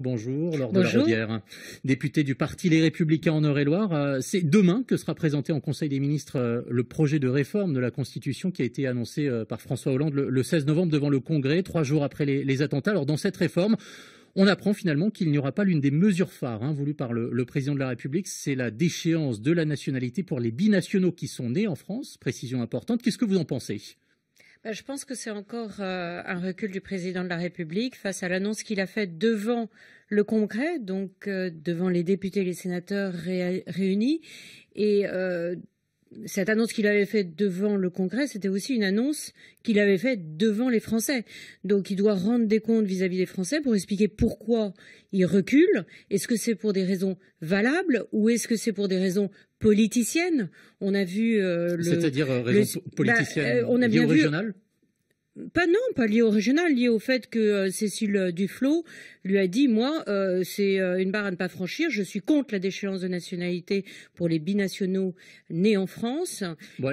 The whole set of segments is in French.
Bonjour, Laure de la députée du Parti Les Républicains en Eure-et-Loire. Euh, c'est demain que sera présenté en Conseil des ministres euh, le projet de réforme de la Constitution qui a été annoncé euh, par François Hollande le 16 novembre devant le Congrès, trois jours après les attentats. Alors dans cette réforme, on apprend finalement qu'il n'y aura pas l'une des mesures phares hein, voulues par le, président de la République, c'est la déchéance de la nationalité pour les binationaux qui sont nés en France, précision importante. Qu'est-ce que vous en pensez bah, je pense que c'est encore euh, un recul du président de la République face à l'annonce qu'il a faite devant le Congrès, donc euh, devant les députés et les sénateurs réunis, et euh, cette annonce qu'il avait faite devant le Congrès, c'était aussi une annonce qu'il avait faite devant les Français. Donc il doit rendre des comptes vis-à-vis des Français pour expliquer pourquoi il recule. Est-ce que c'est pour des raisons valables ou est-ce que c'est pour des raisons politiciennes On a vu euh, le. C'est-à-dire euh, raisons bah, politiciennes euh, on a bien vu, pas non, pas lié au régional, lié au fait que euh, Cécile euh, Duflo lui a dit, moi, euh, c'est une barre à ne pas franchir, je suis contre la déchéance de nationalité pour les binationaux nés en France.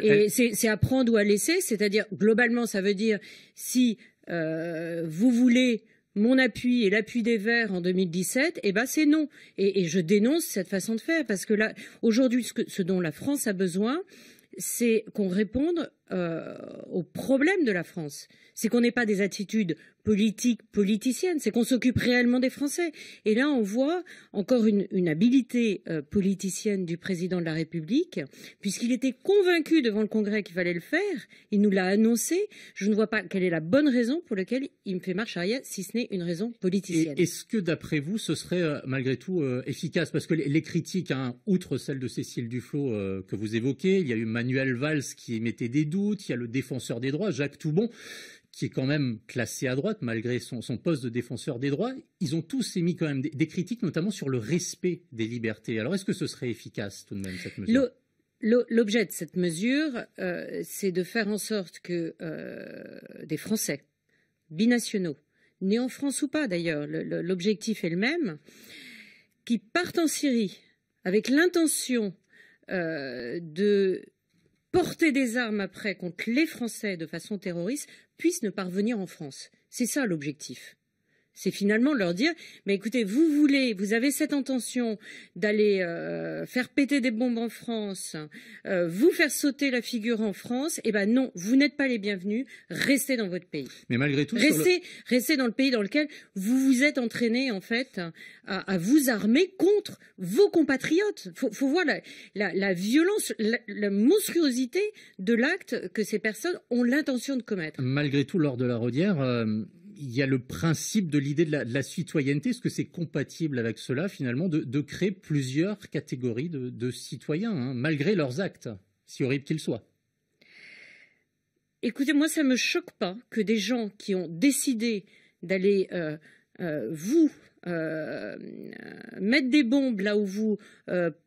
et c'est à prendre ou à laisser, c'est-à-dire, globalement, ça veut dire, si vous voulez mon appui et l'appui des Verts en 2017, eh ben c'est non. Et, je dénonce cette façon de faire parce que là, aujourd'hui, ce, dont la France a besoin, c'est qu'on réponde euh, au problème de la France. C'est qu'on n'ait pas des attitudes politiques, politiciennes, c'est qu'on s'occupe réellement des Français. Et là, on voit encore une, une habilité euh, politicienne du président de la République, puisqu'il était convaincu devant le Congrès qu'il fallait le faire, il nous l'a annoncé. Je ne vois pas quelle est la bonne raison pour laquelle il me fait marche arrière, si ce n'est une raison politicienne. Est-ce que, d'après vous, ce serait euh, malgré tout efficace Parce que les, critiques, hein, outre celle de Cécile Duflot que vous évoquez, il y a eu Manuel Valls qui mettait des doutes il y a le défenseur des droits, Jacques Toubon, qui est quand même classé à droite malgré son, poste de défenseur des droits, ils ont tous émis quand même des, critiques, notamment sur le respect des libertés. Alors est-ce que ce serait efficace tout de même cette mesure L'objet de cette mesure, euh, c'est de faire en sorte que euh, des Français binationaux, nés en France ou pas d'ailleurs, l'objectif est le même, qui partent en Syrie avec l'intention euh, de porter des armes après contre les Français de façon terroriste puissent ne parvenir en France. C'est ça l'objectif. C'est finalement leur dire, mais écoutez, vous voulez, vous avez cette intention d'aller euh, faire péter des bombes en France, euh, vous faire sauter la figure en France, et eh ben non, vous n'êtes pas les bienvenus, restez dans votre pays. Mais malgré tout, restez, restez dans le pays dans lequel vous vous êtes entraîné en fait à, vous armer contre vos compatriotes. Faut, faut voir la, violence, la, monstruosité de l'acte que ces personnes ont l'intention de commettre. Malgré tout, lors de la rodière, euh, il y a le principe de l'idée de, la citoyenneté. Est-ce que c'est compatible avec cela, finalement, de, créer plusieurs catégories de, citoyens, hein, malgré leurs actes, si horribles qu'ils soient Écoutez, moi, ça ne me choque pas que des gens qui ont décidé d'aller euh, euh, vous euh, mettre des bombes là où vous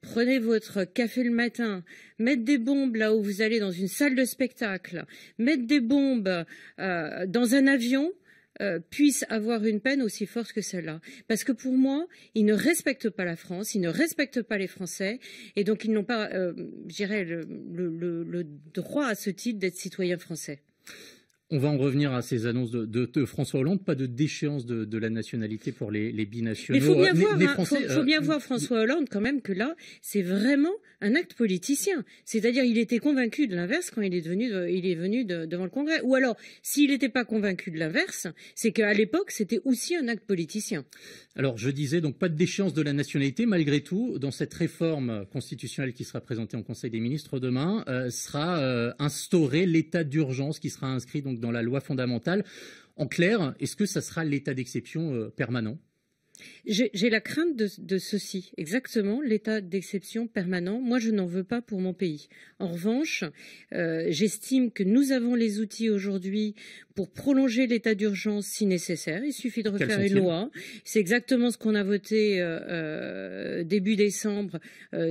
prenez votre café le matin, mettre des bombes là où vous allez dans une salle de spectacle, mettre des bombes dans un avion, euh, puissent avoir une peine aussi forte que celle-là. Parce que pour moi, ils ne respectent pas la France, ils ne respectent pas les Français, et donc ils n'ont pas, euh, je dirais, le, le droit à ce titre d'être citoyens français. On va en revenir à ces annonces de, François Hollande, pas de déchéance de, la nationalité pour les, les binationaux. Il faut bien, euh, hein, euh, voir, François Hollande quand même que là, c'est vraiment un acte politicien. C'est-à-dire, il était convaincu de l'inverse quand il est, devenu, il est venu devant le Congrès. Ou alors, s'il n'était pas convaincu de l'inverse, c'est qu'à l'époque, c'était aussi un acte politicien. Alors, je disais donc pas de déchéance de la nationalité. Malgré tout, dans cette réforme constitutionnelle qui sera présentée au Conseil des ministres demain, euh, sera instauré l'état d'urgence qui sera inscrit donc dans la loi fondamentale. En clair, est-ce que ça sera l'état d'exception euh, permanent j'ai la crainte de, ceci, exactement, l'état d'exception permanent. Moi, je n'en veux pas pour mon pays. En revanche, euh, j'estime que nous avons les outils aujourd'hui pour prolonger l'état d'urgence si nécessaire. Il suffit de refaire une loi. C'est exactement ce qu'on a voté euh, début décembre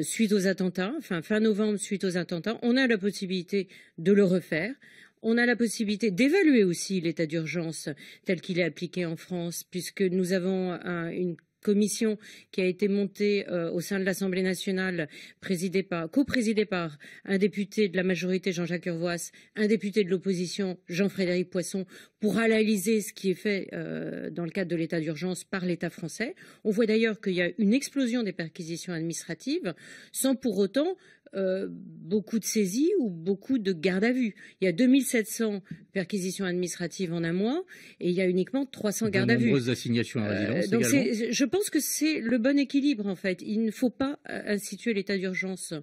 suite aux attentats, enfin fin novembre suite aux attentats. On a la possibilité de le refaire on a la possibilité d'évaluer aussi l'état d'urgence tel qu'il est appliqué en France, puisque nous avons une commission qui a été montée euh, au sein de l'Assemblée nationale, présidée par, coprésidée par un député de la majorité, Jean-Jacques Urvoas, un député de l'opposition, Jean-Frédéric Poisson, pour analyser ce qui est fait euh, dans le cadre de l'état d'urgence par l'État français. On voit d'ailleurs qu'il y a une explosion des perquisitions administratives, sans pour autant euh, beaucoup de saisies ou beaucoup de gardes à vue. Il y a 2700 perquisitions administratives en un mois et il y a uniquement 300 gardes à vue. nombreuses assignations à résidence. Euh, je pense que c'est le bon équilibre en fait. Il ne faut pas euh, instituer l'état d'urgence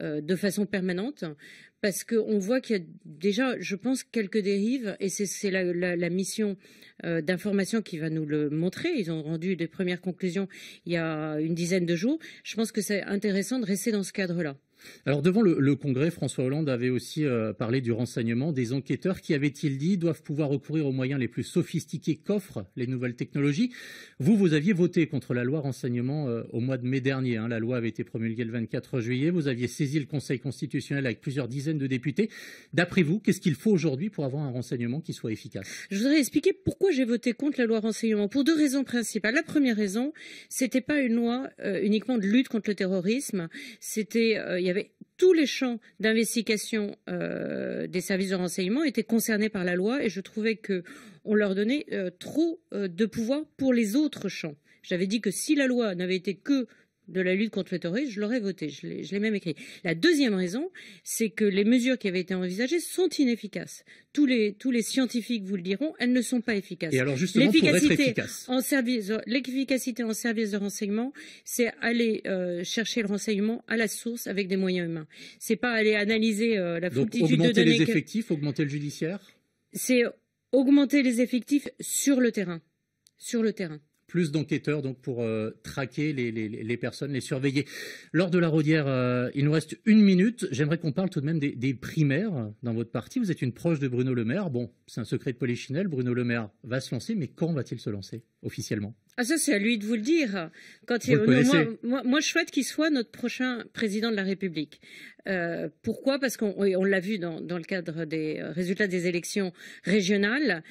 de façon permanente parce qu'on voit qu'il y a déjà, je pense, quelques dérives, et c'est la, mission d'information qui va nous le montrer. Ils ont rendu des premières conclusions il y a une dizaine de jours. Je pense que c'est intéressant de rester dans ce cadre-là. Alors devant le, Congrès, François Hollande avait aussi euh, parlé du renseignement. Des enquêteurs qui, avait-il dit, doivent pouvoir recourir aux moyens les plus sophistiqués qu'offrent les nouvelles technologies. Vous, vous aviez voté contre la loi renseignement euh, au mois de mai dernier. Hein. La loi avait été promulguée le 24 juillet. Vous aviez saisi le Conseil constitutionnel avec plusieurs dizaines de députés. D'après vous, qu'est-ce qu'il faut aujourd'hui pour avoir un renseignement qui soit efficace Je voudrais expliquer pourquoi j'ai voté contre la loi renseignement. Pour deux raisons principales. La première raison, c'était pas une loi euh, uniquement de lutte contre le terrorisme. C'était, tous les champs d'investigation euh, des services de renseignement étaient concernés par la loi et je trouvais que on leur donnait euh, trop euh, de pouvoir pour les autres champs. J'avais dit que si la loi n'avait été que de la lutte contre le terrorisme, je l'aurais voté, je l'ai même écrit. La deuxième raison, c'est que les mesures qui avaient été envisagées sont inefficaces. Tous les, scientifiques vous le diront, elles ne sont pas efficaces. Et alors l'efficacité en service, de renseignement, c'est aller euh, chercher le renseignement à la source avec des moyens humains. C'est pas aller analyser euh, la fructitude de données. Augmenter les effectifs, augmenter le judiciaire. C'est augmenter les effectifs sur le terrain, sur le terrain plus d'enquêteurs donc pour euh, traquer les, personnes, les surveiller. Lors de la Rodière, euh, il nous reste une minute. J'aimerais qu'on parle tout de même des, primaires dans votre parti. Vous êtes une proche de Bruno Le Maire. Bon, c'est un secret de polichinelle. Bruno Le Maire va se lancer, mais quand va-t-il se lancer officiellement ah, ça, c'est à lui de vous le dire. Quand il, moi, je souhaite qu'il soit notre prochain président de la République. Euh, pourquoi Parce qu'on l'a vu dans le cadre des résultats des élections régionales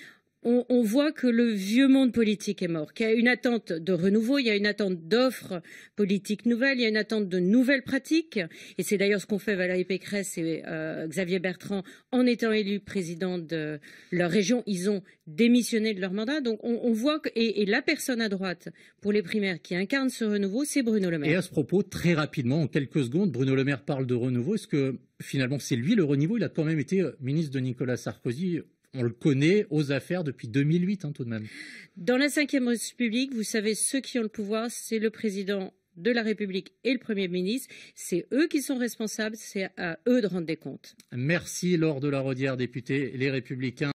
on, voit que le vieux monde politique est mort, qu'il y a une attente de renouveau, il y a une attente d'offres politiques nouvelles, il y a une attente de nouvelles pratiques. Et c'est d'ailleurs ce qu'ont fait Valérie Pécresse et euh, Xavier Bertrand en étant élus président de leur région. Ils ont démissionné de leur mandat. Donc on, voit et, la personne à droite pour les primaires qui incarne ce renouveau, c'est Bruno Le Maire. Et à ce propos, très rapidement, en quelques secondes, Bruno Le Maire parle de renouveau. Est-ce que finalement c'est lui le renouveau Il a quand même été euh, ministre de Nicolas Sarkozy on le connaît aux affaires depuis 2008 en hein, tout de même. Dans la 5e République, vous savez, ceux qui ont le pouvoir, c'est le président de la République et le Premier ministre. C'est eux qui sont responsables, c'est à eux de rendre des comptes. Merci Laure de la Rodière, député Les Républicains.